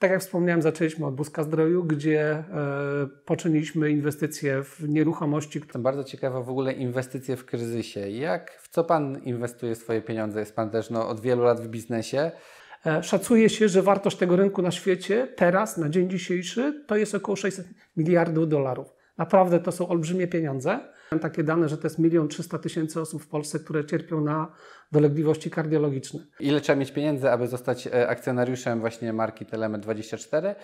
Tak jak wspomniałem, zaczęliśmy od Buzka Zdroju, gdzie e, poczyniliśmy inwestycje w nieruchomości. Jestem bardzo ciekawa w ogóle inwestycje w kryzysie. Jak, w co Pan inwestuje swoje pieniądze? Jest Pan też no, od wielu lat w biznesie. E, szacuje się, że wartość tego rynku na świecie teraz, na dzień dzisiejszy, to jest około 600 miliardów dolarów. Naprawdę to są olbrzymie pieniądze. Mam takie dane, że to jest milion trzysta tysięcy osób w Polsce, które cierpią na dolegliwości kardiologiczne. Ile trzeba mieć pieniędzy, aby zostać e, akcjonariuszem właśnie marki Telemet24?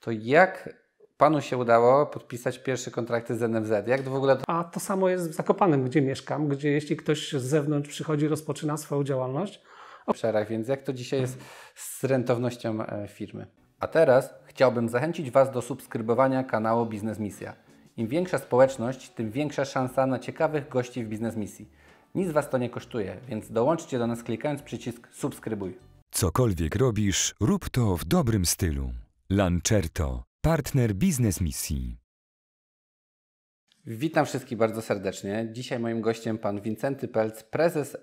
To jak panu się udało podpisać pierwsze kontrakty z NFZ. Jak to w ogóle... A to samo jest w Zakopanem, gdzie mieszkam, gdzie jeśli ktoś z zewnątrz przychodzi, rozpoczyna swoją działalność. Obszarach, więc jak to dzisiaj jest z rentownością e, firmy? A teraz chciałbym zachęcić Was do subskrybowania kanału Biznes Misja. Im większa społeczność, tym większa szansa na ciekawych gości w biznes misji. Nic Was to nie kosztuje, więc dołączcie do nas klikając przycisk subskrybuj. Cokolwiek robisz, rób to w dobrym stylu. Lancerto, partner biznes misji. Witam wszystkich bardzo serdecznie. Dzisiaj moim gościem pan Wincenty Pelc, prezes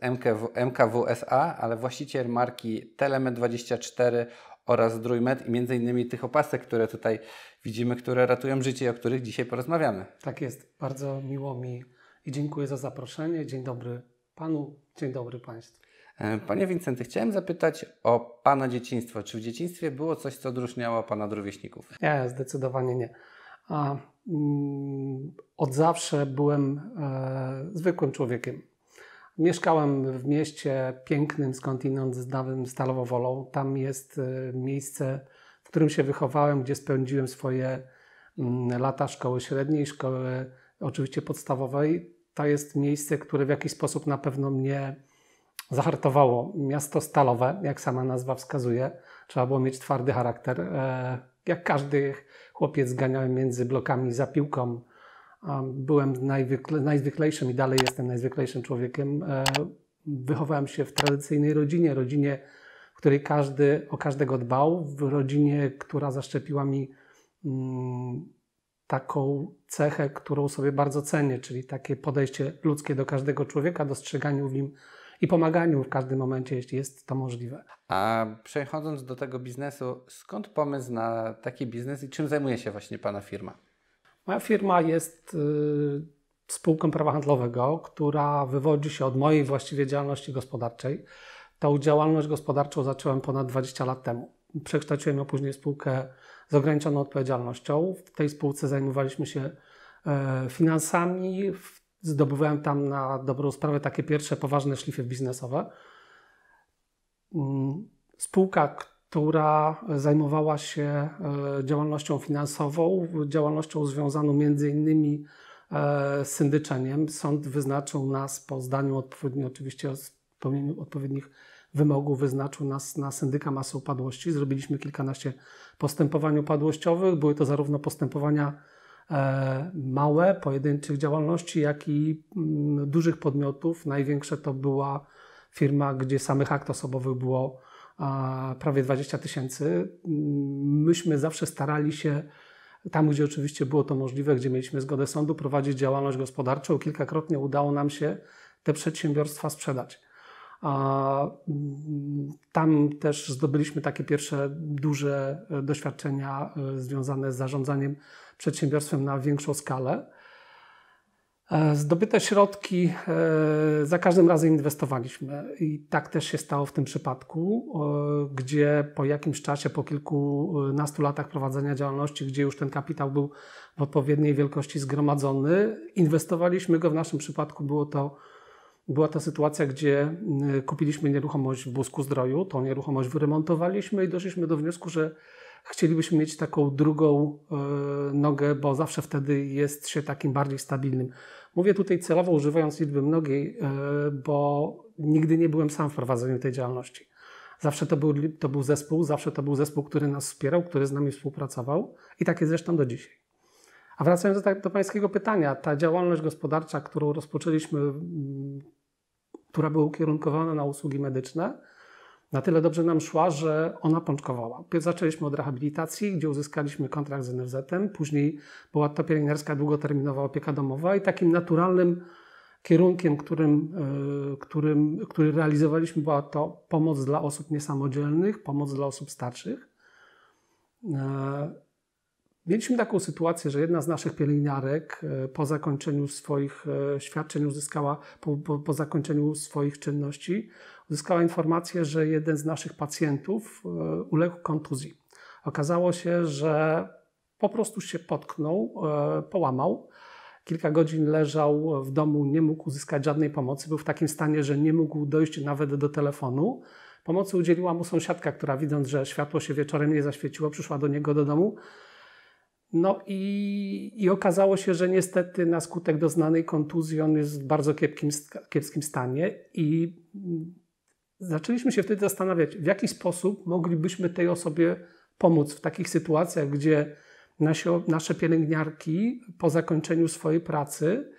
MKW, SA, ale właściciel marki Telemed24 oraz Druimet i między innymi tych opasek, które tutaj widzimy, które ratują życie i o których dzisiaj porozmawiamy. Tak jest. Bardzo miło mi i dziękuję za zaproszenie. Dzień dobry Panu, dzień dobry Państwu. E, panie Wincenty, chciałem zapytać o Pana dzieciństwo. Czy w dzieciństwie było coś, co odróżniało Pana od rówieśników? Nie, zdecydowanie nie. A, mm, od zawsze byłem e, zwykłym człowiekiem. Mieszkałem w mieście pięknym skądinąd zdanym stalowo Wolą. Tam jest y, miejsce, w którym się wychowałem, gdzie spędziłem swoje mm, lata szkoły średniej, szkoły oczywiście podstawowej. To jest miejsce, które w jakiś sposób na pewno mnie zahartowało. Miasto stalowe, jak sama nazwa wskazuje. Trzeba było mieć twardy charakter. E, jak każdy chłopiec ganiałem między blokami za piłką, byłem najzwyklejszym i dalej jestem najzwyklejszym człowiekiem. E, wychowałem się w tradycyjnej rodzinie, rodzinie, w której każdy o każdego dbał, w rodzinie, która zaszczepiła mi mm, taką cechę, którą sobie bardzo cenię, czyli takie podejście ludzkie do każdego człowieka, dostrzeganiu w nim i pomaganiu w każdym momencie, jeśli jest to możliwe. A przechodząc do tego biznesu, skąd pomysł na taki biznes i czym zajmuje się właśnie Pana firma? Moja firma jest y, spółką prawa handlowego, która wywodzi się od mojej właściwie działalności gospodarczej. Tą działalność gospodarczą zacząłem ponad 20 lat temu. Przekształciłem ją później w spółkę z ograniczoną odpowiedzialnością. W tej spółce zajmowaliśmy się e, finansami. Zdobywałem tam na dobrą sprawę takie pierwsze poważne szlify biznesowe. Mm, spółka, która zajmowała się e, działalnością finansową, działalnością związaną między innymi e, z syndyczeniem. Sąd wyznaczył nas po zdaniu odpowiednim, oczywiście spełnieniu odpowiednich wymogów, wyznaczył nas na syndyka masy upadłości. Zrobiliśmy kilkanaście postępowań upadłościowych. Były to zarówno postępowania e, małe, pojedynczych działalności, jak i mm, dużych podmiotów. Największe to była firma, gdzie samych akt osobowych było a prawie 20 tysięcy. Myśmy zawsze starali się tam, gdzie oczywiście było to możliwe, gdzie mieliśmy zgodę sądu, prowadzić działalność gospodarczą. Kilkakrotnie udało nam się te przedsiębiorstwa sprzedać. A tam też zdobyliśmy takie pierwsze duże e, doświadczenia e, związane z zarządzaniem przedsiębiorstwem na większą skalę. E, zdobyte środki e, za każdym razem inwestowaliśmy i tak też się stało w tym przypadku, e, gdzie po jakimś czasie, po kilkunastu latach prowadzenia działalności, gdzie już ten kapitał był w odpowiedniej wielkości zgromadzony, inwestowaliśmy go. W naszym przypadku było to, była to sytuacja, gdzie kupiliśmy nieruchomość w Busku Zdroju, tą nieruchomość wyremontowaliśmy i doszliśmy do wniosku, że chcielibyśmy mieć taką drugą e, nogę, bo zawsze wtedy jest się takim bardziej stabilnym. Mówię tutaj celowo używając liczby mnogiej, e, bo nigdy nie byłem sam w prowadzeniu tej działalności. Zawsze to był, to był zespół, zawsze to był zespół, który nas wspierał, który z nami współpracował i tak jest zresztą do dzisiaj. A wracając do, tak, do Pańskiego pytania, ta działalność gospodarcza, którą rozpoczęliśmy, która była ukierunkowana na usługi medyczne, na tyle dobrze nam szła, że ona pączkowała. Zaczęliśmy od rehabilitacji, gdzie uzyskaliśmy kontrakt z NFZ-em, później była to pielęgniarska długoterminowa opieka domowa i takim naturalnym kierunkiem, którym, e, którym, który realizowaliśmy, była to pomoc dla osób niesamodzielnych, pomoc dla osób starszych. E, mieliśmy taką sytuację, że jedna z naszych pielęgniarek e, po zakończeniu swoich świadczeń uzyskała, po, po, po zakończeniu swoich czynności, uzyskała informację, że jeden z naszych pacjentów e, uległ kontuzji. Okazało się, że po prostu się potknął, e, połamał. Kilka godzin leżał w domu, nie mógł uzyskać żadnej pomocy. Był w takim stanie, że nie mógł dojść nawet do telefonu. Pomocy udzieliła mu sąsiadka, która widząc, że światło się wieczorem nie zaświeciło, przyszła do niego do domu. No i, i, okazało się, że niestety na skutek doznanej kontuzji on jest w bardzo kiepskim, kiepskim stanie i zaczęliśmy się wtedy zastanawiać, w jaki sposób moglibyśmy tej osobie pomóc w takich sytuacjach, gdzie nasi, nasze pielęgniarki po zakończeniu swojej pracy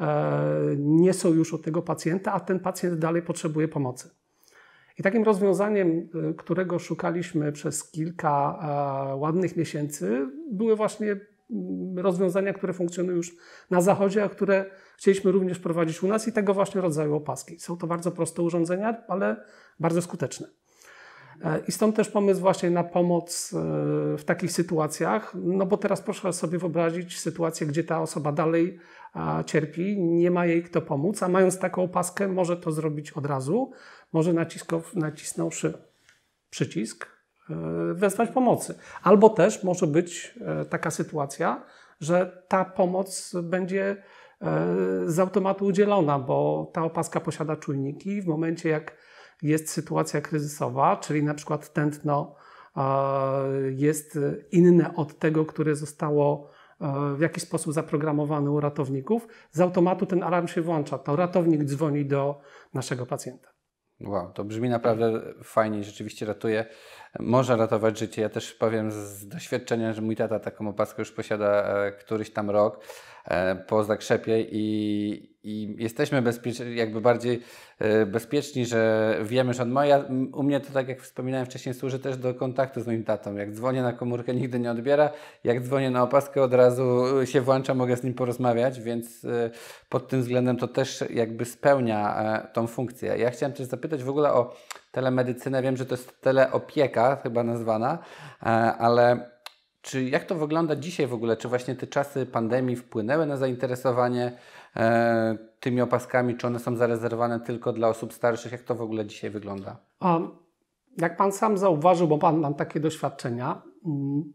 e, nie są już od tego pacjenta, a ten pacjent dalej potrzebuje pomocy. I takim rozwiązaniem, e, którego szukaliśmy przez kilka e, ładnych miesięcy, były właśnie mm, rozwiązania, które funkcjonują już na Zachodzie, a które chcieliśmy również prowadzić u nas i tego właśnie rodzaju opaski. Są to bardzo proste urządzenia, ale bardzo skuteczne. E, I stąd też pomysł właśnie na pomoc e, w takich sytuacjach, no bo teraz proszę sobie wyobrazić sytuację, gdzie ta osoba dalej cierpi, nie ma jej kto pomóc, a mając taką opaskę może to zrobić od razu, może nacisnąwszy przycisk e, wezwać pomocy. Albo też może być taka sytuacja, że ta pomoc będzie E, z automatu udzielona, bo ta opaska posiada czujniki. W momencie, jak jest sytuacja kryzysowa, czyli na przykład tętno e, jest inne od tego, które zostało e, w jakiś sposób zaprogramowane u ratowników, z automatu ten alarm się włącza. To ratownik dzwoni do naszego pacjenta. Wow, to brzmi naprawdę fajnie, rzeczywiście ratuje, może ratować życie. Ja też powiem z doświadczenia, że mój tata taką opaskę już posiada któryś tam rok E, po zakrzepie i, i jesteśmy bezpieczni, jakby bardziej e, bezpieczni, że wiemy, że on ma. Ja, u mnie to tak jak wspominałem wcześniej, służy też do kontaktu z moim tatą. Jak dzwonię na komórkę, nigdy nie odbiera. Jak dzwonię na opaskę, od razu e, się włącza, mogę z nim porozmawiać, więc pod tym względem to też jakby spełnia tą funkcję. Ja chciałem też zapytać w ogóle o telemedycynę. Wiem, że to jest teleopieka chyba nazwana, ale czy jak to wygląda dzisiaj w ogóle? Czy właśnie te czasy pandemii wpłynęły na zainteresowanie e, tymi opaskami? Czy one są zarezerwowane tylko dla osób starszych? Jak to w ogóle dzisiaj wygląda? jak pan sam zauważył, bo pan ma takie doświadczenia, mm,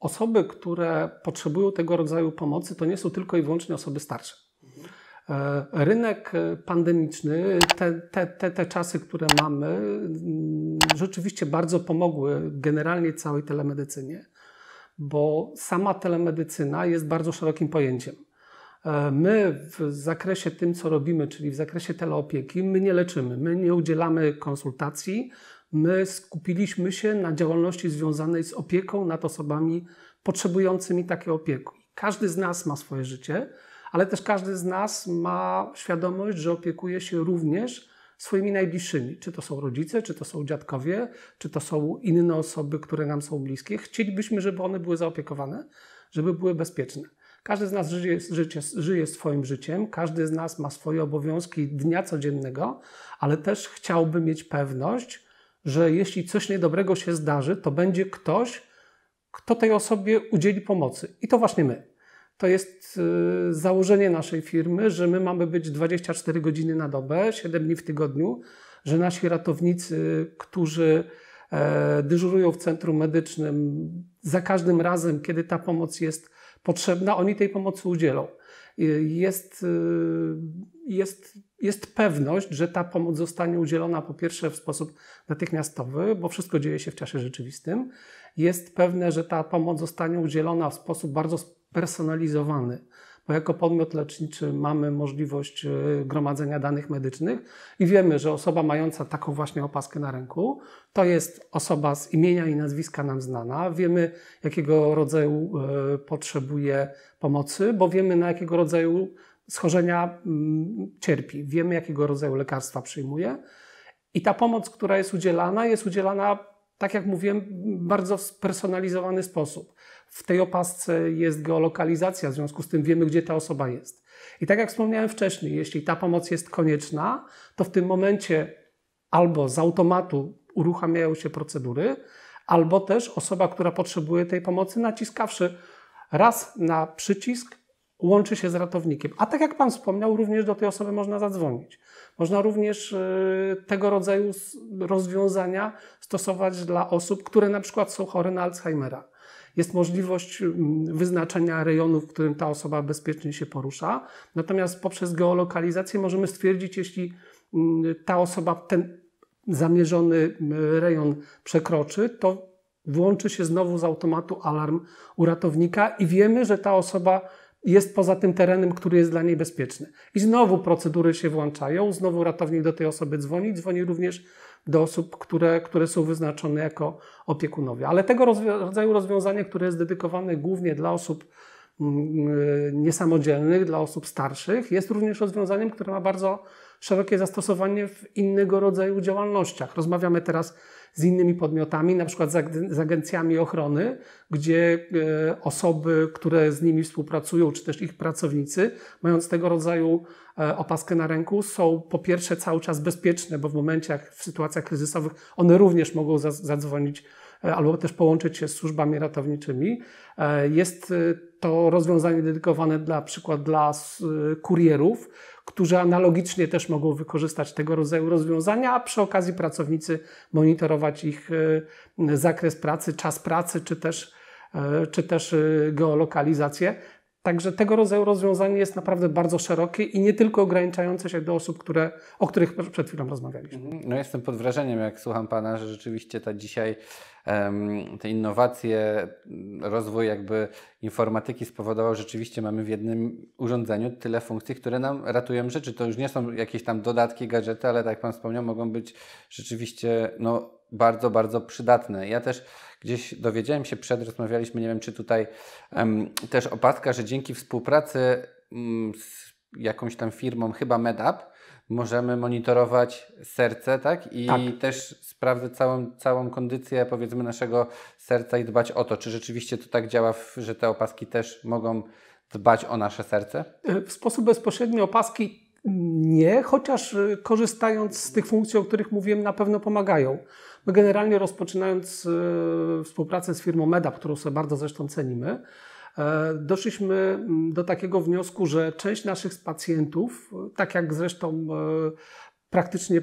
osoby, które potrzebują tego rodzaju pomocy, to nie są tylko i wyłącznie osoby starsze. E, rynek pandemiczny, te, te, te, te czasy, które mamy, mm, rzeczywiście bardzo pomogły generalnie całej telemedycynie bo sama telemedycyna jest bardzo szerokim pojęciem. E, my w zakresie tym, co robimy, czyli w zakresie teleopieki, my nie leczymy, my nie udzielamy konsultacji, my skupiliśmy się na działalności związanej z opieką nad osobami potrzebującymi takiej opieki. Każdy z nas ma swoje życie, ale też każdy z nas ma świadomość, że opiekuje się również swoimi najbliższymi. Czy to są rodzice, czy to są dziadkowie, czy to są inne osoby, które nam są bliskie. Chcielibyśmy, żeby one były zaopiekowane, żeby były bezpieczne. Każdy z nas żyje, życie, żyje swoim życiem, każdy z nas ma swoje obowiązki dnia codziennego, ale też chciałby mieć pewność, że jeśli coś niedobrego się zdarzy, to będzie ktoś, kto tej osobie udzieli pomocy. I to właśnie my to jest y, założenie naszej firmy, że my mamy być 24 godziny na dobę, 7 dni w tygodniu, że nasi ratownicy, którzy e, dyżurują w centrum medycznym za każdym razem, kiedy ta pomoc jest potrzebna, oni tej pomocy udzielą. Y, jest, y, jest, jest pewność, że ta pomoc zostanie udzielona po pierwsze w sposób natychmiastowy, bo wszystko dzieje się w czasie rzeczywistym. Jest pewne, że ta pomoc zostanie udzielona w sposób bardzo spersonalizowany, bo jako podmiot leczniczy mamy możliwość e, gromadzenia danych medycznych i wiemy, że osoba mająca taką właśnie opaskę na ręku to jest osoba z imienia i nazwiska nam znana, wiemy jakiego rodzaju e, potrzebuje pomocy, bo wiemy na jakiego rodzaju schorzenia mm, cierpi, wiemy jakiego rodzaju lekarstwa przyjmuje. I ta pomoc, która jest udzielana, jest udzielana, tak jak mówiłem, bardzo spersonalizowany sposób. W tej opasce jest geolokalizacja, w związku z tym wiemy, gdzie ta osoba jest. I tak jak wspomniałem wcześniej, jeśli ta pomoc jest konieczna, to w tym momencie albo z automatu uruchamiają się procedury, albo też osoba, która potrzebuje tej pomocy, naciskawszy raz na przycisk, łączy się z ratownikiem. A tak jak Pan wspomniał, również do tej osoby można zadzwonić. Można również y, tego rodzaju rozwiązania stosować dla osób, które na przykład są chore na Alzheimera jest możliwość mm, wyznaczenia rejonu, w którym ta osoba bezpiecznie się porusza. Natomiast poprzez geolokalizację możemy stwierdzić, jeśli mm, ta osoba ten zamierzony mm, rejon przekroczy, to włączy się znowu z automatu alarm u ratownika i wiemy, że ta osoba jest poza tym terenem, który jest dla niej bezpieczny. I znowu procedury się włączają, znowu ratownik do tej osoby dzwoni, dzwoni również do osób, które, które są wyznaczone jako opiekunowie. Ale tego rodzaju rozwiązanie, które jest dedykowane głównie dla osób mm, y, niesamodzielnych, dla osób starszych, jest również rozwiązaniem, które ma bardzo szerokie zastosowanie w innego rodzaju działalnościach. Rozmawiamy teraz z innymi podmiotami, na przykład z agencjami ochrony, gdzie e, osoby, które z nimi współpracują, czy też ich pracownicy, mając tego rodzaju e, opaskę na ręku, są po pierwsze cały czas bezpieczne, bo w momencie, w sytuacjach kryzysowych one również mogą zadzwonić E, albo też połączyć się z służbami ratowniczymi. E, jest e, to rozwiązanie dedykowane dla przykład dla kurierów, którzy analogicznie też mogą wykorzystać tego rodzaju rozwiązania, a przy okazji pracownicy monitorować ich zakres pracy, czas pracy, czy też, czy też geolokalizację. Także tego rodzaju rozwiązanie jest naprawdę bardzo szerokie i nie tylko ograniczające się do osób, które, o których przed chwilą rozmawialiśmy. Mhm. No jestem pod wrażeniem, jak słucham Pana, że rzeczywiście ta dzisiaj te innowacje, rozwój jakby informatyki spowodował, że rzeczywiście mamy w jednym urządzeniu tyle funkcji, które nam ratują życie. To już nie są jakieś tam dodatki, gadżety, ale tak jak Pan wspomniał, mogą być rzeczywiście no, bardzo, bardzo przydatne. Ja też gdzieś dowiedziałem się przed, rozmawialiśmy, nie wiem czy tutaj um, też opaska, że dzięki współpracy um, z jakąś tam firmą, chyba MedUp, możemy monitorować serce, tak? I tak. też sprawdzać całą, całą kondycję, powiedzmy, naszego serca i dbać o to, czy rzeczywiście to tak działa, że te opaski też mogą dbać o nasze serce? E, w sposób bezpośredni opaski nie, chociaż e, korzystając z tych funkcji, o których mówiłem, na pewno pomagają. My generalnie rozpoczynając e, współpracę z firmą Meda, którą sobie bardzo zresztą cenimy, E, doszliśmy mm, do takiego wniosku, że część naszych pacjentów, tak jak zresztą e, praktycznie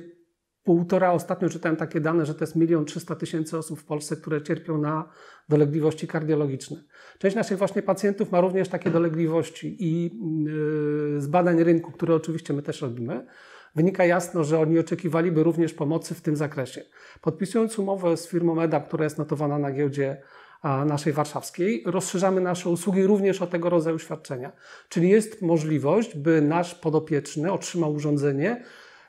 półtora, ostatnio czytałem takie dane, że to jest milion trzysta tysięcy osób w Polsce, które cierpią na dolegliwości kardiologiczne. Część naszych właśnie pacjentów ma również takie dolegliwości i e, z badań rynku, które oczywiście my też robimy, wynika jasno, że oni oczekiwaliby również pomocy w tym zakresie. Podpisując umowę z firmą EDAP, która jest notowana na giełdzie naszej warszawskiej, rozszerzamy nasze usługi również o tego rodzaju świadczenia. Czyli jest możliwość, by nasz podopieczny otrzymał urządzenie,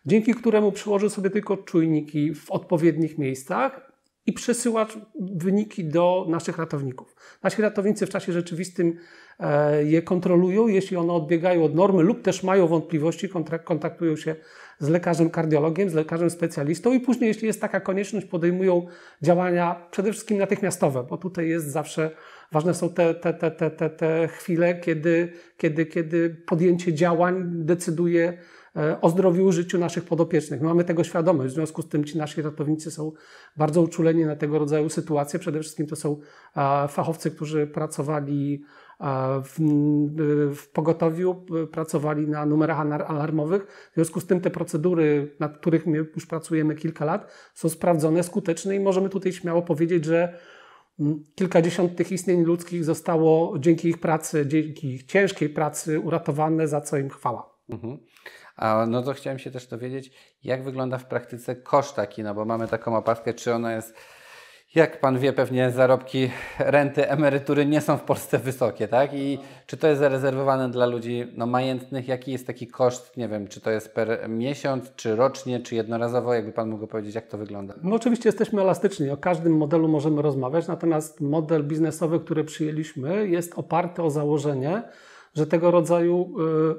dzięki któremu przyłoży sobie tylko czujniki w odpowiednich miejscach i przesyła wyniki do naszych ratowników. Nasi ratownicy w czasie rzeczywistym e, je kontrolują, jeśli one odbiegają od normy lub też mają wątpliwości, kontaktują się z lekarzem kardiologiem, z lekarzem specjalistą i później, jeśli jest taka konieczność, podejmują działania przede wszystkim natychmiastowe, bo tutaj jest zawsze ważne są te, te, te, te, te, te chwile, kiedy, kiedy, kiedy podjęcie działań decyduje e, o zdrowiu, życiu naszych podopiecznych. My mamy tego świadomość, w związku z tym ci nasi ratownicy są bardzo uczuleni na tego rodzaju sytuacje. Przede wszystkim to są fachowcy, którzy pracowali w, w pogotowiu pracowali na numerach alarmowych. W związku z tym te procedury, nad których my już pracujemy kilka lat, są sprawdzone, skuteczne i możemy tutaj śmiało powiedzieć, że mm, kilkadziesiąt tych istnień ludzkich zostało dzięki ich pracy, dzięki ich ciężkiej pracy uratowane, za co im chwała. Mhm. A no to chciałem się też dowiedzieć, jak wygląda w praktyce koszt taki, no bo mamy taką opaskę, czy ona jest jak pan wie, pewnie zarobki, renty, emerytury nie są w Polsce wysokie, tak? I czy to jest zarezerwowane dla ludzi no, majętnych? Jaki jest taki koszt? Nie wiem, czy to jest per miesiąc, czy rocznie, czy jednorazowo? Jakby pan mógł powiedzieć, jak to wygląda? My oczywiście jesteśmy elastyczni. O każdym modelu możemy rozmawiać, natomiast model biznesowy, który przyjęliśmy, jest oparty o założenie, że tego rodzaju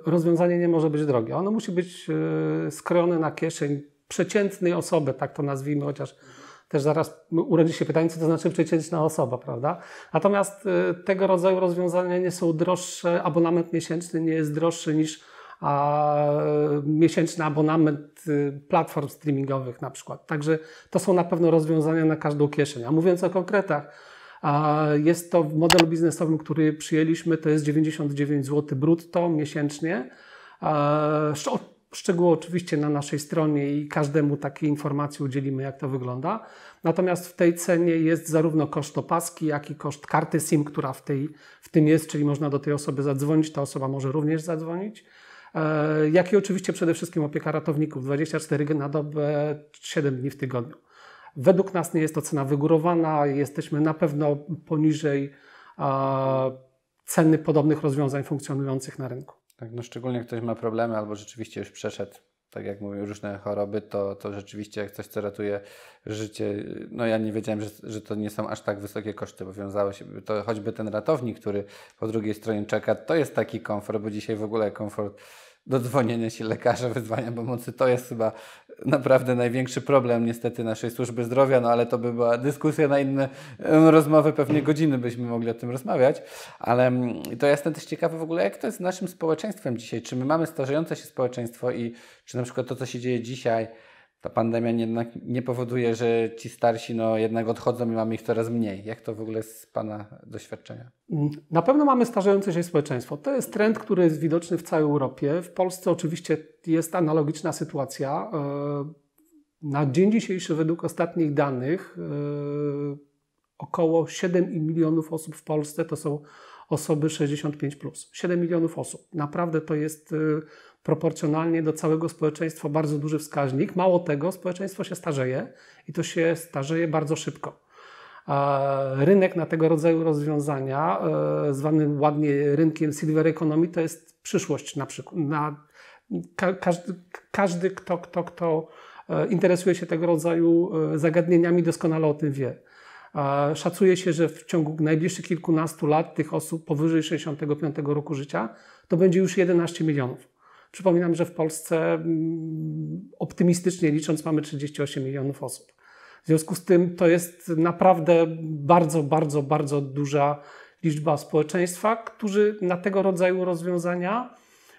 y, rozwiązanie nie może być drogie. Ono musi być y, skrojone na kieszeń przeciętnej osoby, tak to nazwijmy, chociaż też zaraz urodzi się pytanie, co to znaczy przeciętna osoba, prawda? Natomiast y, tego rodzaju rozwiązania nie są droższe, abonament miesięczny nie jest droższy niż a, miesięczny abonament y, platform streamingowych na przykład. Także to są na pewno rozwiązania na każdą kieszeń. A mówiąc o konkretach, jest to model biznesowy, który przyjęliśmy, to jest 99 zł brutto miesięcznie. Szczegóły oczywiście na naszej stronie i każdemu takiej informacji udzielimy, jak to wygląda. Natomiast w tej cenie jest zarówno koszt opaski, jak i koszt karty SIM, która w, tej, w tym jest, czyli można do tej osoby zadzwonić, ta osoba może również zadzwonić. E, jak i oczywiście przede wszystkim opieka ratowników 24 na dobę, 7 dni w tygodniu. Według nas nie jest to cena wygórowana, jesteśmy na pewno poniżej ceny podobnych rozwiązań funkcjonujących na rynku. Tak, no szczególnie ktoś ma problemy albo rzeczywiście już przeszedł, tak jak mówię, różne choroby, to, to rzeczywiście jak coś, co ratuje życie, no ja nie wiedziałem, że, że to nie są aż tak wysokie koszty, bo wiązało się, to choćby ten ratownik, który po drugiej stronie czeka, to jest taki komfort, bo dzisiaj w ogóle komfort do dzwonienia się lekarza, wezwania pomocy. To jest chyba naprawdę największy problem niestety naszej służby zdrowia, no ale to by była dyskusja na inne rozmowy, pewnie godziny byśmy mogli o tym rozmawiać, ale mm, to jestem też ciekawy w ogóle, jak to jest z naszym społeczeństwem dzisiaj. Czy my mamy starzejące się społeczeństwo i czy na przykład to, co się dzieje dzisiaj, ta pandemia nie, nie powoduje, że ci starsi no, jednak odchodzą i mamy ich coraz mniej. Jak to w ogóle z Pana doświadczenia? Mm, na pewno mamy starzejące się społeczeństwo. To jest trend, który jest widoczny w całej Europie. W Polsce oczywiście jest analogiczna sytuacja. E, na dzień dzisiejszy, według ostatnich danych, e, około 7 milionów osób w Polsce to są osoby 65+, plus. 7 milionów osób. Naprawdę to jest y, proporcjonalnie do całego społeczeństwa bardzo duży wskaźnik. Mało tego, społeczeństwo się starzeje i to się starzeje bardzo szybko. Rynek na tego rodzaju rozwiązania, e, zwany ładnie rynkiem silver economy, to jest przyszłość na przykład. Na każdy, każdy kto, kto, kto e, interesuje się tego rodzaju e, zagadnieniami, doskonale o tym wie. Szacuje się, że w ciągu najbliższych kilkunastu lat tych osób powyżej 65 roku życia to będzie już 11 milionów. Przypominam, że w Polsce mm, optymistycznie licząc mamy 38 milionów osób. W związku z tym to jest naprawdę bardzo, bardzo, bardzo duża liczba społeczeństwa, którzy na tego rodzaju rozwiązania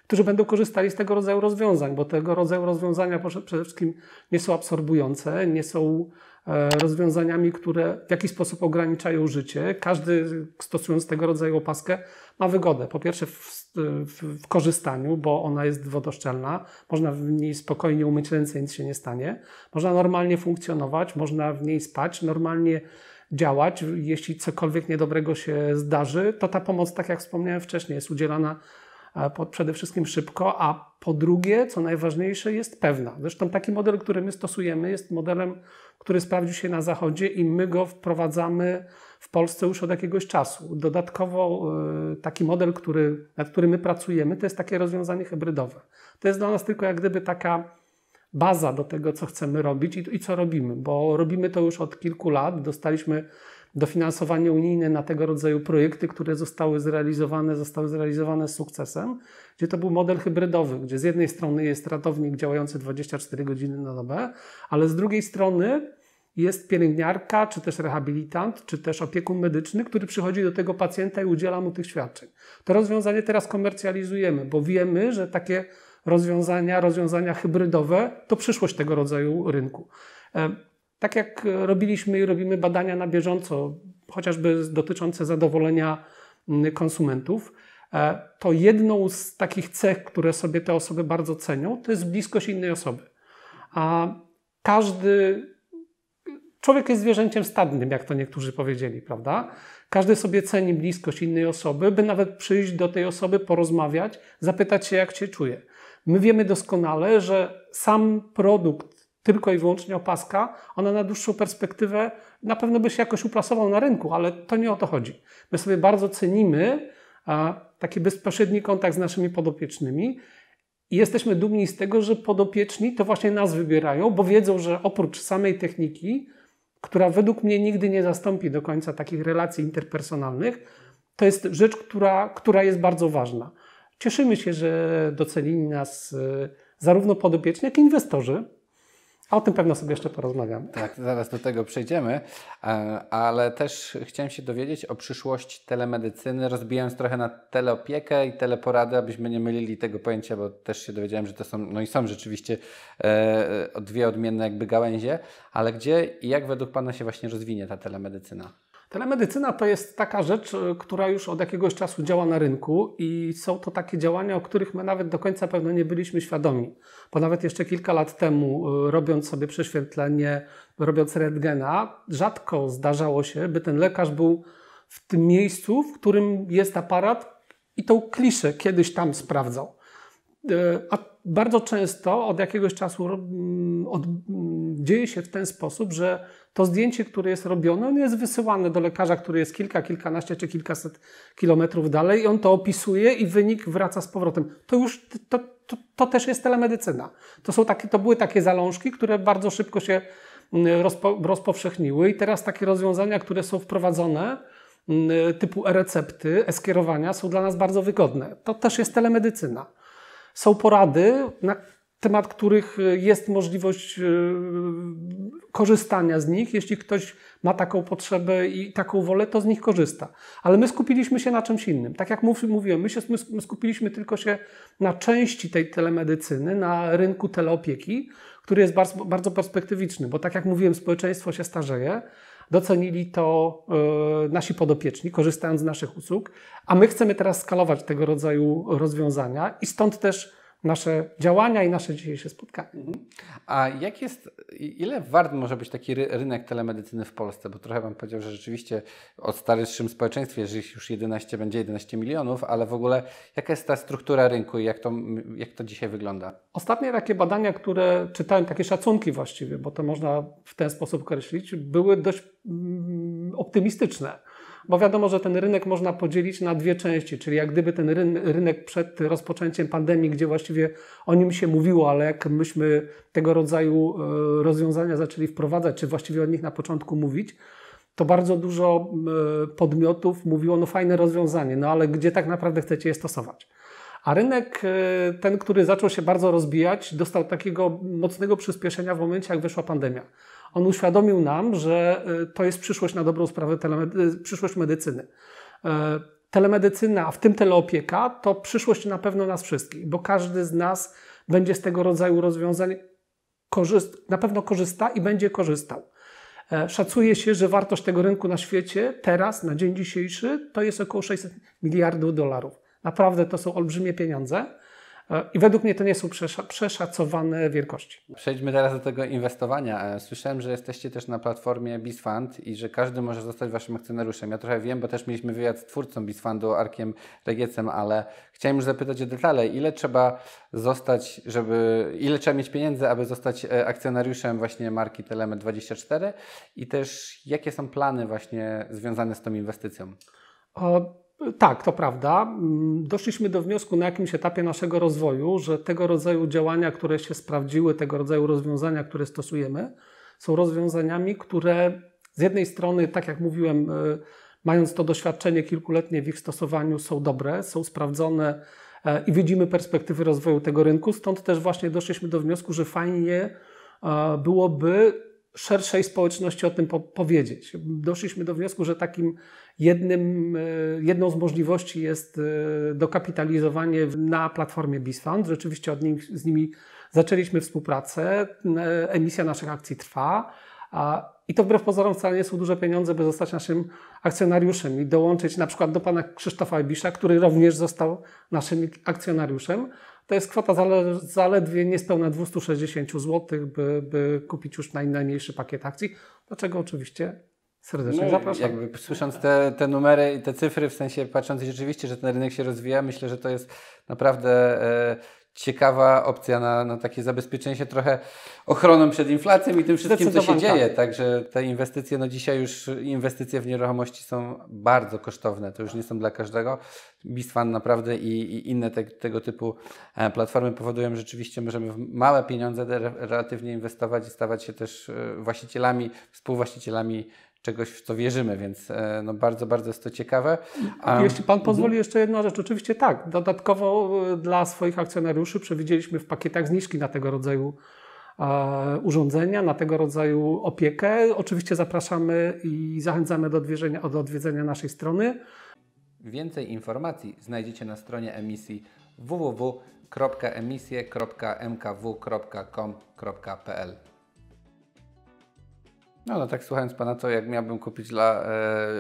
którzy będą korzystali z tego rodzaju rozwiązań, bo tego rodzaju rozwiązania przede wszystkim nie są absorbujące, nie są e, rozwiązaniami, które w jakiś sposób ograniczają życie. Każdy stosując tego rodzaju opaskę ma wygodę. Po pierwsze w, w, w, korzystaniu, bo ona jest wodoszczelna, można w niej spokojnie umyć ręce, nic się nie stanie. Można normalnie funkcjonować, można w niej spać, normalnie działać. Jeśli cokolwiek niedobrego się zdarzy, to ta pomoc, tak jak wspomniałem wcześniej, jest udzielana przede wszystkim szybko, a po drugie, co najważniejsze, jest pewna. Zresztą taki model, który my stosujemy, jest modelem, który sprawdził się na Zachodzie i my go wprowadzamy w Polsce już od jakiegoś czasu. Dodatkowo y, taki model, który, nad którym my pracujemy, to jest takie rozwiązanie hybrydowe. To jest dla nas tylko jak gdyby taka baza do tego, co chcemy robić i, i co robimy, bo robimy to już od kilku lat. Dostaliśmy dofinansowanie unijne na tego rodzaju projekty, które zostały zrealizowane, zostały zrealizowane z sukcesem, gdzie to był model hybrydowy, gdzie z jednej strony jest ratownik działający 24 godziny na dobę, ale z drugiej strony jest pielęgniarka, czy też rehabilitant, czy też opiekun medyczny, który przychodzi do tego pacjenta i udziela mu tych świadczeń. To rozwiązanie teraz komercjalizujemy, bo wiemy, że takie rozwiązania, rozwiązania hybrydowe to przyszłość tego rodzaju rynku. E, tak jak e, robiliśmy i robimy badania na bieżąco, chociażby dotyczące zadowolenia konsumentów, e, to jedną z takich cech, które sobie te osoby bardzo cenią, to jest bliskość innej osoby. A każdy człowiek jest zwierzęciem stadnym, jak to niektórzy powiedzieli, prawda? Każdy sobie ceni bliskość innej osoby, by nawet przyjść do tej osoby, porozmawiać, zapytać się, jak się czuje. My wiemy doskonale, że sam produkt tylko i wyłącznie opaska, ona na dłuższą perspektywę na pewno by się jakoś uplasował na rynku, ale to nie o to chodzi. My sobie bardzo cenimy e, taki bezpośredni kontakt z naszymi podopiecznymi i jesteśmy dumni z tego, że podopieczni to właśnie nas wybierają, bo wiedzą, że oprócz samej techniki, która według mnie nigdy nie zastąpi do końca takich relacji interpersonalnych, to jest rzecz, która, która jest bardzo ważna. Cieszymy się, że docenili nas e, zarówno podopieczni, jak i inwestorzy a o tym pewno sobie jeszcze porozmawiam. Tak, zaraz do tego przejdziemy, e, ale też chciałem się dowiedzieć o przyszłości telemedycyny, rozbijając trochę na teleopiekę i teleporadę, abyśmy nie mylili tego pojęcia, bo też się dowiedziałem, że to są, no i są rzeczywiście e, dwie odmienne jakby gałęzie, ale gdzie i jak według Pana się właśnie rozwinie ta telemedycyna? Telemedycyna to jest taka rzecz, e, która już od jakiegoś czasu działa na rynku i są to takie działania, o których my nawet do końca pewno nie byliśmy świadomi. Bo nawet jeszcze kilka lat temu, e, robiąc sobie prześwietlenie, robiąc rentgena, rzadko zdarzało się, by ten lekarz był w tym miejscu, w którym jest aparat i tą kliszę kiedyś tam sprawdzał. E, a bardzo często od jakiegoś czasu mm, od, mm, dzieje się w ten sposób, że to zdjęcie, które jest robione, on jest wysyłane do lekarza, który jest kilka, kilkanaście czy kilkaset kilometrów dalej i on to opisuje i wynik wraca z powrotem. To już, to, to, to też jest telemedycyna. To, są takie, to były takie zalążki, które bardzo szybko się mm, rozpo, rozpowszechniły i teraz takie rozwiązania, które są wprowadzone, typu e-recepty, e-skierowania są dla nas bardzo wygodne. To też jest telemedycyna są porady, na temat których e, jest możliwość e, korzystania z nich. Jeśli ktoś ma taką potrzebę i taką wolę, to z nich korzysta. Ale my skupiliśmy się na czymś innym. Tak jak mówiłem, my, się, my skupiliśmy tylko się na części tej telemedycyny, na rynku teleopieki, który jest bardzo, bardzo perspektywiczny, bo tak jak mówiłem, społeczeństwo się starzeje. Docenili to e, nasi podopieczni, korzystając z naszych usług, a my chcemy teraz skalować tego rodzaju rozwiązania i stąd też nasze działania i nasze dzisiejsze spotkanie. Mhm. A jak jest, ile wart może być taki rynek telemedycyny w Polsce? Bo trochę Wam powiedział, że rzeczywiście o starszym społeczeństwie, że już 11 będzie 11 milionów, ale w ogóle jaka jest ta struktura rynku i jak to, jak to dzisiaj wygląda? Ostatnie takie badania, które czytałem, takie szacunki właściwie, bo to można w ten sposób określić, były dość mm, optymistyczne bo wiadomo, że ten rynek można podzielić na dwie części, czyli jak gdyby ten rynek przed rozpoczęciem pandemii, gdzie właściwie o nim się mówiło, ale jak myśmy tego rodzaju e, rozwiązania zaczęli wprowadzać, czy właściwie o nich na początku mówić, to bardzo dużo e, podmiotów mówiło, no fajne rozwiązanie, no ale gdzie tak naprawdę chcecie je stosować? A rynek, e, ten, który zaczął się bardzo rozbijać, dostał takiego mocnego przyspieszenia w momencie, jak wyszła pandemia on uświadomił nam, że e, to jest przyszłość na dobrą sprawę, telemedy- e, przyszłość medycyny. E, telemedycyna, a w tym teleopieka, to przyszłość na pewno nas wszystkich, bo każdy z nas będzie z tego rodzaju rozwiązań korzyst- na pewno korzysta i będzie korzystał. Szacuje się, że wartość tego rynku na świecie teraz, na dzień dzisiejszy, to jest około 600 miliardów dolarów. Naprawdę to są olbrzymie pieniądze. E, I według mnie to nie są przeszacowane wielkości. Przejdźmy teraz do tego inwestowania. E, słyszałem, że jesteście też na platformie BizFund i że każdy może zostać waszym akcjonariuszem. Ja trochę wiem, bo też mieliśmy wywiad z twórcą BizFundu, Arkiem Regiecem, ale chciałem już zapytać o detale. Ile trzeba zostać, żeby, ile trzeba mieć pieniędzy, aby zostać e, akcjonariuszem właśnie marki Telemet24 i też jakie są plany właśnie związane z tą inwestycją? O tak, to prawda. Mm, doszliśmy do wniosku na jakimś etapie naszego rozwoju, że tego rodzaju działania, które się sprawdziły, tego rodzaju rozwiązania, które stosujemy, są rozwiązaniami, które z jednej strony, tak jak mówiłem, e, mając to doświadczenie kilkuletnie w ich stosowaniu, są dobre, są sprawdzone e, i widzimy perspektywy rozwoju tego rynku. Stąd też właśnie doszliśmy do wniosku, że fajnie e, byłoby szerszej społeczności o tym powiedzieć. Doszliśmy do wniosku, że takim Jednym, e, jedną z możliwości jest e, dokapitalizowanie na platformie BizFund. Rzeczywiście od nich, z nimi zaczęliśmy współpracę. E, emisja naszych akcji trwa. I to wbrew pozorom wcale nie są duże pieniądze, by zostać naszym akcjonariuszem i dołączyć na przykład do pana Krzysztofa Bisza, który również został naszym akcjonariuszem. To jest kwota zaledwie niespełna 260 zł, by, by kupić już najmniejszy pakiet akcji, do czego oczywiście Serdecznie no, zapraszam. Jakby słysząc te, te numery i te cyfry, w sensie patrząc rzeczywiście, że ten rynek się rozwija, myślę, że to jest naprawdę e, ciekawa opcja na, na takie zabezpieczenie się trochę ochroną przed inflacją i tym wszystkim, co się dzieje. Tak. Także te inwestycje, no dzisiaj już inwestycje w nieruchomości są bardzo kosztowne. To już nie są dla każdego. Bisfan naprawdę i, i inne te, tego typu e, platformy powodują, że rzeczywiście możemy w małe pieniądze relatywnie inwestować i stawać się też e, właścicielami, współwłaścicielami czegoś, w co wierzymy, więc e, no bardzo, bardzo jest to ciekawe. A... Jeśli Pan pozwoli, jeszcze jedna rzecz. Oczywiście tak, dodatkowo e, dla swoich akcjonariuszy przewidzieliśmy w pakietach zniżki na tego rodzaju e, urządzenia, na tego rodzaju opiekę. Oczywiście zapraszamy i zachęcamy do odwiedzenia, do odwiedzenia naszej strony. Więcej informacji znajdziecie na stronie emisji www.emisje.mkw.com.pl no, no tak słuchając Pana, to jak miałbym kupić dla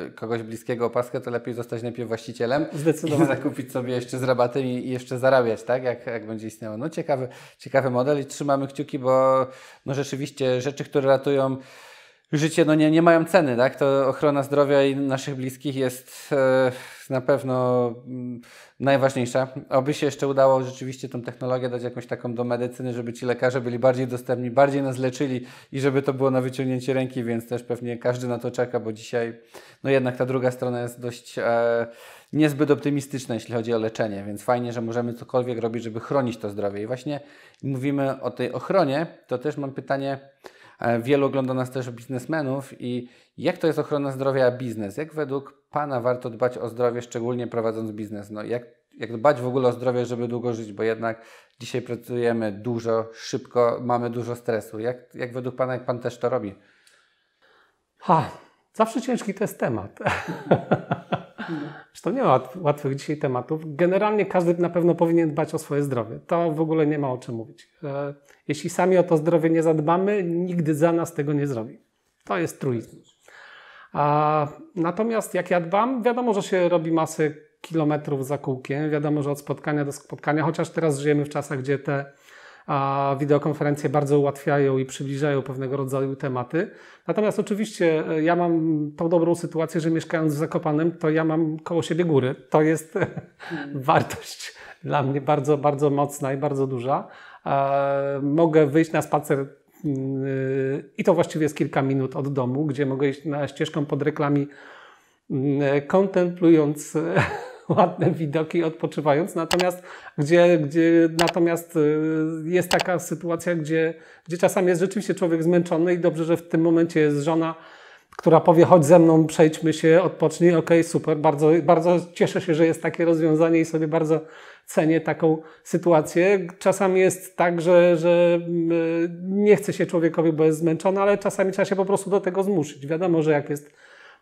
e, kogoś bliskiego opaskę, to lepiej zostać najpierw właścicielem Zdecydowanie. i zakupić sobie jeszcze z rabatem i, i jeszcze zarabiać, tak? Jak, jak będzie istniało. No ciekawy, ciekawy model i trzymamy kciuki, bo no rzeczywiście rzeczy, które ratują życie no nie, nie mają ceny, tak? To ochrona zdrowia i naszych bliskich jest e, na pewno mm, najważniejsza. Oby się jeszcze udało rzeczywiście tą technologię dać jakąś taką do medycyny, żeby ci lekarze byli bardziej dostępni, bardziej nas leczyli i żeby to było na wyciągnięcie ręki, więc też pewnie każdy na to czeka, bo dzisiaj no jednak ta druga strona jest dość e, niezbyt optymistyczna, jeśli chodzi o leczenie, więc fajnie, że możemy cokolwiek robić, żeby chronić to zdrowie. I właśnie mówimy o tej ochronie, to też mam pytanie, E, wielu ogląda nas też biznesmenów i jak to jest ochrona zdrowia a biznes? Jak według Pana warto dbać o zdrowie, szczególnie prowadząc biznes? No, jak, jak dbać w ogóle o zdrowie, żeby długo żyć? Bo jednak dzisiaj pracujemy dużo, szybko, mamy dużo stresu. Jak, jak według Pana, jak Pan też to robi? Ha, zawsze ciężki to jest temat. Zresztą nie ma łatwych dzisiaj tematów. Generalnie każdy na pewno powinien dbać o swoje zdrowie. To w ogóle nie ma o czym mówić. E, jeśli sami o to zdrowie nie zadbamy, nigdy za nas tego nie zrobi. To jest truizm. Natomiast jak ja dbam, wiadomo, że się robi masy kilometrów za kółkiem. Wiadomo, że od spotkania do spotkania, chociaż teraz żyjemy w czasach, gdzie te a wideokonferencje bardzo ułatwiają i przybliżają pewnego rodzaju tematy. Natomiast oczywiście e, ja mam tą dobrą sytuację, że mieszkając w Zakopanem, to ja mam koło siebie góry. To jest hmm. wartość dla mnie bardzo, bardzo mocna i bardzo duża. E, mogę wyjść na spacer mm, e, i to właściwie jest kilka minut od domu, gdzie mogę iść na ścieżką pod reklami, mm, kontemplując ładne widoki odpoczywając, natomiast gdzie, gdzie natomiast y, jest taka sytuacja, gdzie, gdzie czasami jest rzeczywiście człowiek zmęczony i dobrze, że w tym momencie jest żona, która powie, chodź ze mną, przejdźmy się, odpocznij, okej, okay, super, bardzo, bardzo cieszę się, że jest takie rozwiązanie i sobie bardzo cenię taką sytuację. Czasami jest tak, że, że y, nie chce się człowiekowi, bo jest zmęczony, ale czasami trzeba się po prostu do tego zmuszyć. Wiadomo, że jak jest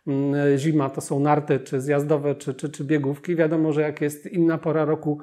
Mm, e, zima to są narty, czy zjazdowe, czy, czy, czy biegówki. Wiadomo, że jak jest inna pora roku,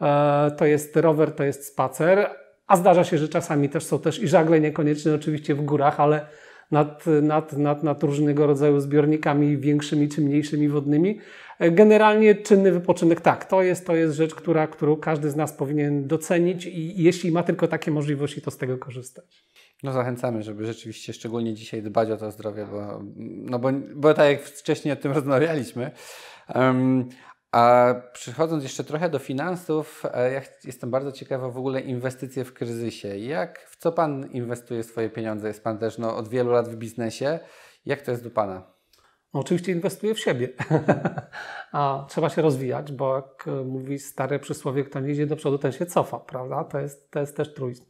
e, to jest rower, to jest spacer, a zdarza się, że czasami też są też i żagle, niekoniecznie oczywiście w górach, ale nad, nad, nad, nad różnego rodzaju zbiornikami większymi czy mniejszymi wodnymi. E, generalnie czynny wypoczynek, tak, to jest, to jest rzecz, która, którą każdy z nas powinien docenić i jeśli ma tylko takie możliwości, to z tego korzystać. No zachęcamy, żeby rzeczywiście szczególnie dzisiaj dbać o to zdrowie, bo, no bo, bo tak jak wcześniej o tym rozmawialiśmy. Um, a przechodząc jeszcze trochę do finansów, e, ja jestem bardzo ciekawa w ogóle inwestycje w kryzysie. Jak, w co Pan inwestuje swoje pieniądze? Jest Pan też no, od wielu lat w biznesie. Jak to jest do Pana? No, oczywiście inwestuję w siebie. A trzeba się rozwijać, bo jak e, mówi stare przysłowie, kto nie idzie do przodu, ten się cofa, prawda? To jest, to jest też truizm.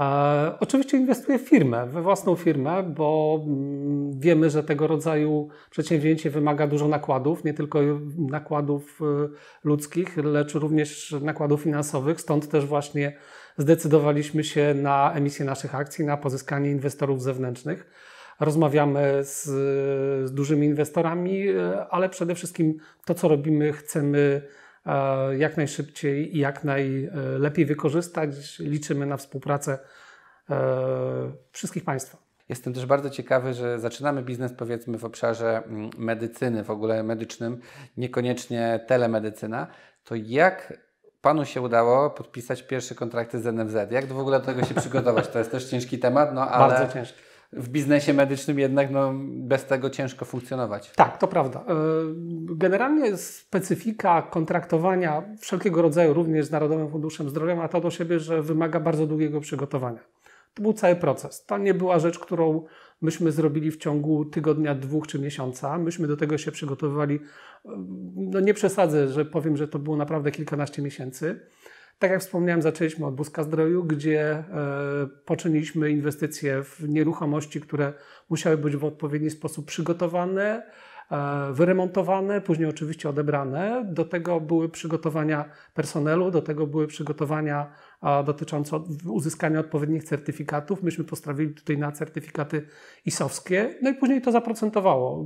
E, oczywiście inwestuję w firmę, we własną firmę, bo mm, wiemy, że tego rodzaju przedsięwzięcie wymaga dużo nakładów, nie tylko y, nakładów y, ludzkich, lecz również nakładów finansowych. Stąd też właśnie zdecydowaliśmy się na emisję naszych akcji, na pozyskanie inwestorów zewnętrznych. Rozmawiamy z, z dużymi inwestorami, y, ale przede wszystkim to, co robimy, chcemy E, jak najszybciej i jak najlepiej wykorzystać. Liczymy na współpracę e, wszystkich państwa. Jestem też bardzo ciekawy, że zaczynamy biznes powiedzmy w obszarze mm, medycyny, w ogóle medycznym, niekoniecznie telemedycyna. To jak Panu się udało podpisać pierwsze kontrakty z NFZ? Jak w ogóle do tego się przygotować? To jest też ciężki temat, no ale... Bardzo ciężki w biznesie medycznym jednak no, bez tego ciężko funkcjonować. Tak, to prawda. E, generalnie specyfika kontraktowania wszelkiego rodzaju, również z Narodowym Funduszem Zdrowia, ma to do siebie, że wymaga bardzo długiego przygotowania. To był cały proces. To nie była rzecz, którą myśmy zrobili w ciągu tygodnia, dwóch czy miesiąca. Myśmy do tego się przygotowywali. E, no nie przesadzę, że powiem, że to było naprawdę kilkanaście miesięcy. Tak jak wspomniałem, zaczęliśmy od Buzka Zdroju, gdzie e, poczyniliśmy inwestycje w nieruchomości, które musiały być w odpowiedni sposób przygotowane, e, wyremontowane, później oczywiście odebrane. Do tego były przygotowania personelu, do tego były przygotowania dotyczące uzyskania odpowiednich certyfikatów. Myśmy postawili tutaj na certyfikaty iso no i później to zaprocentowało.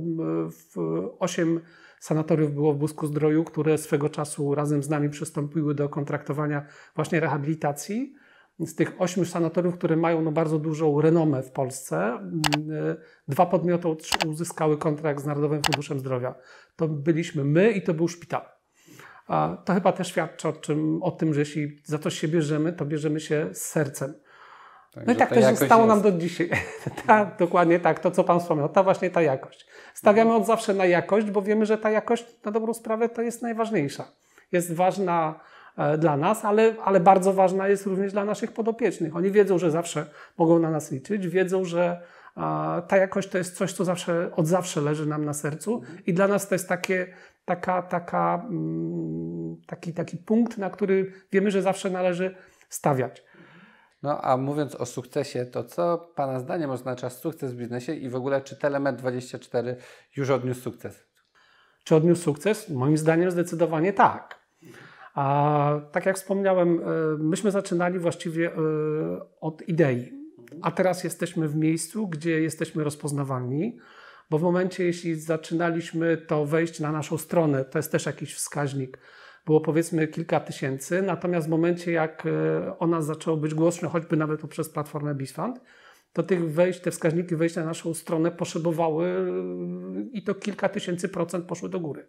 W 8 sanatoriów było w Busku Zdroju, które swego czasu razem z nami przystąpiły do kontraktowania właśnie rehabilitacji. Z tych ośmiu sanatoriów, które mają no bardzo dużą renomę w Polsce, mm, dwa podmioty uzyskały kontrakt z Narodowym Funduszem Zdrowia. To byliśmy my i to był szpital. To chyba też świadczy o, czym, o tym, że jeśli za coś się bierzemy, to bierzemy się z sercem no i tak też stało nam do dzisiaj. ta, dokładnie tak, to co Pan wspomniał, ta właśnie ta jakość. Stawiamy od zawsze na jakość, bo wiemy, że ta jakość na dobrą sprawę to jest najważniejsza. Jest ważna e, dla nas, ale, ale bardzo ważna jest również dla naszych podopiecznych. Oni wiedzą, że zawsze mogą na nas liczyć, wiedzą, że ta jakość to jest coś, co zawsze, od zawsze leży nam na sercu i dla nas to jest takie, taka, taka, mm, taki, taki punkt, na który wiemy, że zawsze należy stawiać. No a mówiąc o sukcesie, to co Pana zdaniem oznacza sukces w biznesie i w ogóle czy Telemet24 już odniósł sukces? Czy odniósł sukces? Moim zdaniem zdecydowanie tak. A tak jak wspomniałem, e, myśmy zaczynali właściwie e, od idei, a teraz jesteśmy w miejscu, gdzie jesteśmy rozpoznawani, bo w momencie, jeśli zaczynaliśmy to wejść na naszą stronę, to jest też jakiś wskaźnik, było powiedzmy kilka tysięcy, natomiast w momencie jak e, o nas zaczęło być głośno, choćby nawet poprzez platformę Bisfund, to tych wejść, te wskaźniki wejść na naszą stronę poszybowały i to kilka tysięcy procent poszły do góry.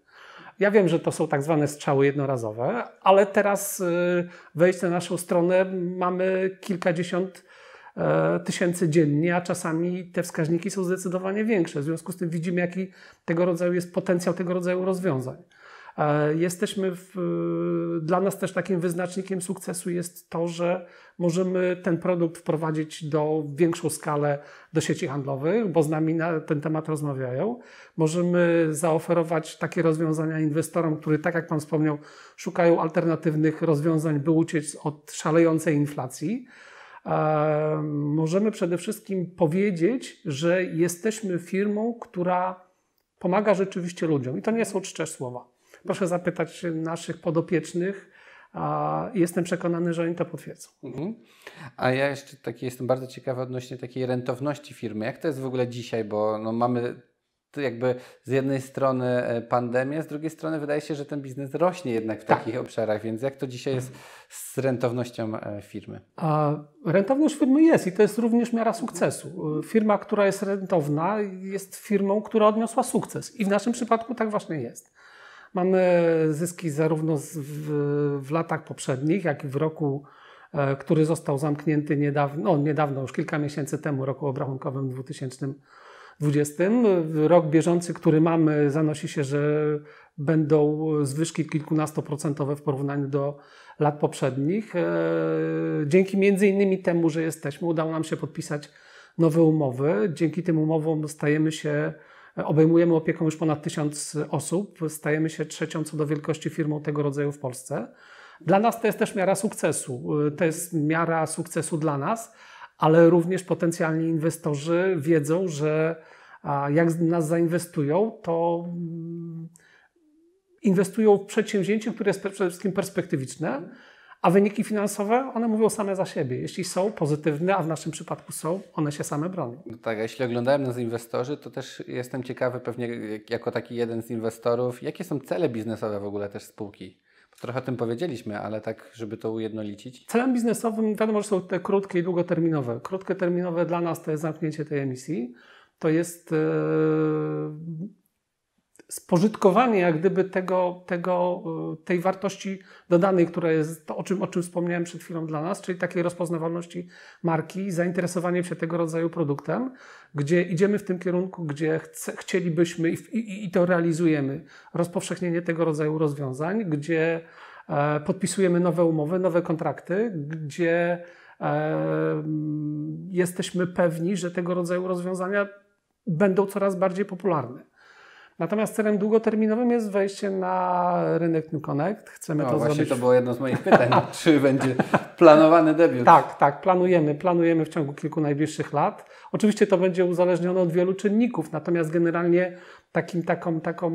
Ja wiem, że to są tak zwane strzały jednorazowe, ale teraz e, wejść na naszą stronę mamy kilkadziesiąt e, tysięcy dziennie, a czasami te wskaźniki są zdecydowanie większe. W związku z tym widzimy, jaki tego rodzaju jest potencjał tego rodzaju rozwiązań. E, jesteśmy w, dla nas też takim wyznacznikiem sukcesu jest to, że możemy ten produkt wprowadzić do większą skalę do sieci handlowych, bo z nami na ten temat rozmawiają. Możemy zaoferować takie rozwiązania inwestorom, którzy, tak jak Pan wspomniał, szukają alternatywnych rozwiązań, by uciec od szalejącej inflacji. E, możemy przede wszystkim powiedzieć, że jesteśmy firmą, która pomaga rzeczywiście ludziom. I to nie są czcze słowa. Proszę zapytać naszych podopiecznych. A jestem przekonany, że oni to potwierdzą. Mhm. A ja jeszcze taki jestem bardzo ciekawy odnośnie takiej rentowności firmy. Jak to jest w ogóle dzisiaj? Bo no mamy jakby z jednej strony e, pandemię, z drugiej strony wydaje się, że ten biznes rośnie jednak w tak. takich obszarach, więc jak to dzisiaj jest z rentownością e, firmy? A rentowność firmy jest i to jest również miara sukcesu. E, firma, która jest rentowna, jest firmą, która odniosła sukces i w naszym przypadku tak właśnie jest. Mamy zyski zarówno z, w, w, latach poprzednich, jak i w roku, e, który został zamknięty niedawno, no niedawno, już kilka miesięcy temu, roku obrachunkowym 2020. Rok bieżący, który mamy, zanosi się, że będą zwyżki kilkunastoprocentowe w porównaniu do lat poprzednich. E, dzięki między innymi temu, że jesteśmy, udało nam się podpisać nowe umowy. Dzięki tym umowom stajemy się Obejmujemy opieką już ponad tysiąc osób. Stajemy się trzecią co do wielkości firmą tego rodzaju w Polsce. Dla nas to jest też miara sukcesu. To jest miara sukcesu dla nas, ale również potencjalni inwestorzy wiedzą, że jak nas zainwestują, to mm, inwestują w przedsięwzięcie, które jest przede wszystkim perspektywiczne a wyniki finansowe, one mówią same za siebie. Jeśli są pozytywne, a w naszym przypadku są, one się same bronią. No tak, a jeśli oglądałem nas inwestorzy, to też jestem ciekawy pewnie jako taki jeden z inwestorów, jakie są cele biznesowe w ogóle też spółki? Trochę o tym powiedzieliśmy, ale tak, żeby to ujednolicić. Celem biznesowym wiadomo, że są te krótkie i długoterminowe. Krótkie terminowe dla nas to jest zamknięcie tej emisji. To jest e, spożytkowanie jak gdyby tego, tego, y, tej wartości dodanej, która jest to, o czym, o czym wspomniałem przed chwilą dla nas, czyli takiej rozpoznawalności marki, zainteresowaniem się tego rodzaju produktem, gdzie idziemy w tym kierunku, gdzie chce, chcielibyśmy i, i, i to realizujemy, rozpowszechnienie tego rodzaju rozwiązań, gdzie e, podpisujemy nowe umowy, nowe kontrakty, gdzie e, jesteśmy pewni, że tego rodzaju rozwiązania będą coraz bardziej popularne. Natomiast celem długoterminowym jest wejście na rynek New Connect. Chcemy no, to właśnie zrobić. to było jedno z moich pytań. czy będzie planowany debiut? Tak, tak, planujemy. Planujemy w ciągu kilku najbliższych lat. Oczywiście to będzie uzależnione od wielu czynników, natomiast generalnie takim, taką, taką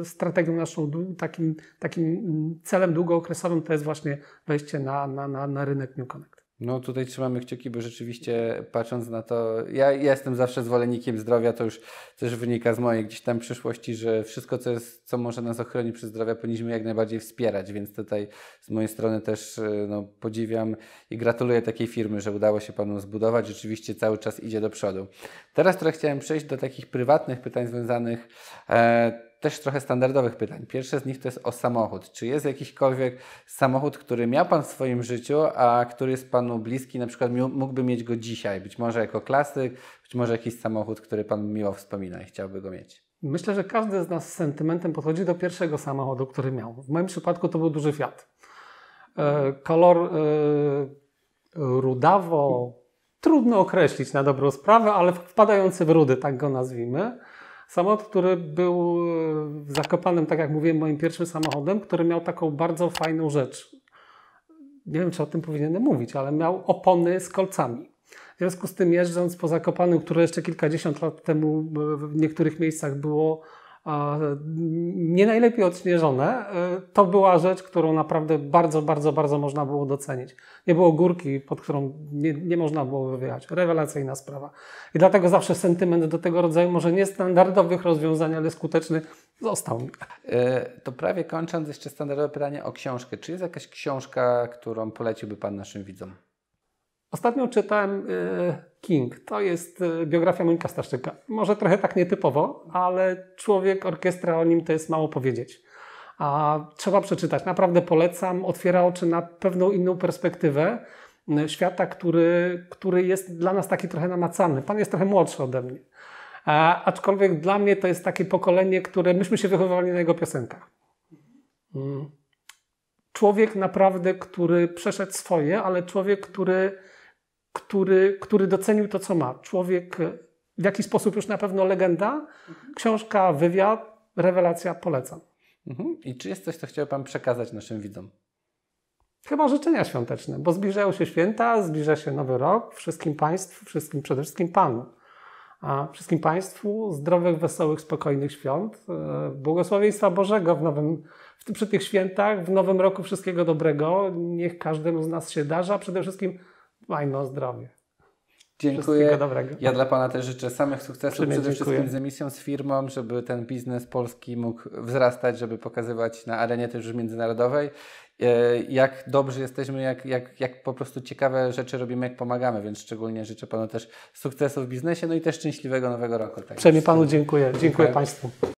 e, strategią naszą, takim, takim mm, celem długookresowym to jest właśnie wejście na, na, na, na rynek New Connect. No tutaj trzymamy kciuki, bo rzeczywiście patrząc na to, ja jestem zawsze zwolennikiem zdrowia, to już też wynika z mojej gdzieś tam przyszłości, że wszystko, co, jest, co może nas ochronić przy zdrowiu, powinniśmy jak najbardziej wspierać, więc tutaj z mojej strony też e, no, podziwiam i gratuluję takiej firmy, że udało się Panu zbudować, rzeczywiście cały czas idzie do przodu. Teraz trochę chciałem przejść do takich prywatnych pytań związanych e, też trochę standardowych pytań. Pierwsze z nich to jest o samochód. Czy jest jakikolwiek samochód, który miał Pan w swoim życiu, a który jest Panu bliski, na przykład mógłby mieć go dzisiaj? Być może jako klasyk, być może jakiś samochód, który Pan miło wspomina i chciałby go mieć. Myślę, że każdy z nas z sentymentem podchodzi do pierwszego samochodu, który miał. W moim przypadku to był duży Fiat. E, kolor e, rudawo, trudno określić na dobrą sprawę, ale wpadający w rudy, tak go nazwijmy. Samolot, który był e, zakopanym, tak jak mówiłem, moim pierwszym samochodem, który miał taką bardzo fajną rzecz. Nie wiem, czy o tym powinienem mówić, ale miał opony z kolcami. W związku z tym, jeżdżąc po zakopanym, które jeszcze kilkadziesiąt lat temu e, w niektórych miejscach było nie najlepiej odświeżone, e, to była rzecz, którą naprawdę bardzo, bardzo, bardzo można było docenić. Nie było górki, pod którą nie, nie można było wyjechać. Rewelacyjna sprawa. I dlatego zawsze sentyment do tego rodzaju, może niestandardowych rozwiązań, ale skuteczny, został mi. E, to prawie kończąc, jeszcze standardowe pytanie o książkę. Czy jest jakaś książka, którą poleciłby Pan naszym widzom? Ostatnio czytałem y, King. To jest y, biografia Monika Staszczyka. Może trochę tak nietypowo, ale człowiek, orkiestra o nim to jest mało powiedzieć. A trzeba przeczytać. Naprawdę polecam. Otwiera oczy na pewną inną perspektywę y, świata, który, który jest dla nas taki trochę namacany. Pan jest trochę młodszy ode mnie. A, e, aczkolwiek dla mnie to jest takie pokolenie, które myśmy się wychowywali na jego piosenkach. Mm. Człowiek naprawdę, który przeszedł swoje, ale człowiek, który który, który docenił to, co ma. Człowiek w jakiś sposób już na pewno legenda. Książka, wywiad, rewelacja, polecam. Mhm. I czy jest coś, co chciałby Pan przekazać naszym widzom? Chyba życzenia świąteczne, bo zbliżają się święta, zbliża się nowy rok. Wszystkim Państwu, wszystkim, przede wszystkim Panu. A wszystkim Państwu zdrowych, wesołych, spokojnych świąt, e, błogosławieństwa Bożego w nowym, w, przy tych świętach, w nowym roku wszystkiego dobrego. Niech każdemu z nas się darza, przede wszystkim fajno no, zdrowie. Dziękuję. Ja dla Pana też życzę samych sukcesów Przede wszystkim z emisją, z firmą, żeby ten biznes polski mógł wzrastać, żeby pokazywać na arenie też już międzynarodowej, e, jak dobrzy jesteśmy, jak, jak, jak po prostu ciekawe rzeczy robimy, jak pomagamy, więc szczególnie życzę Panu też sukcesów w biznesie, no i też szczęśliwego nowego roku. Tak Przemie Panu dziękuję. Dziękuję, dziękuję Państwu.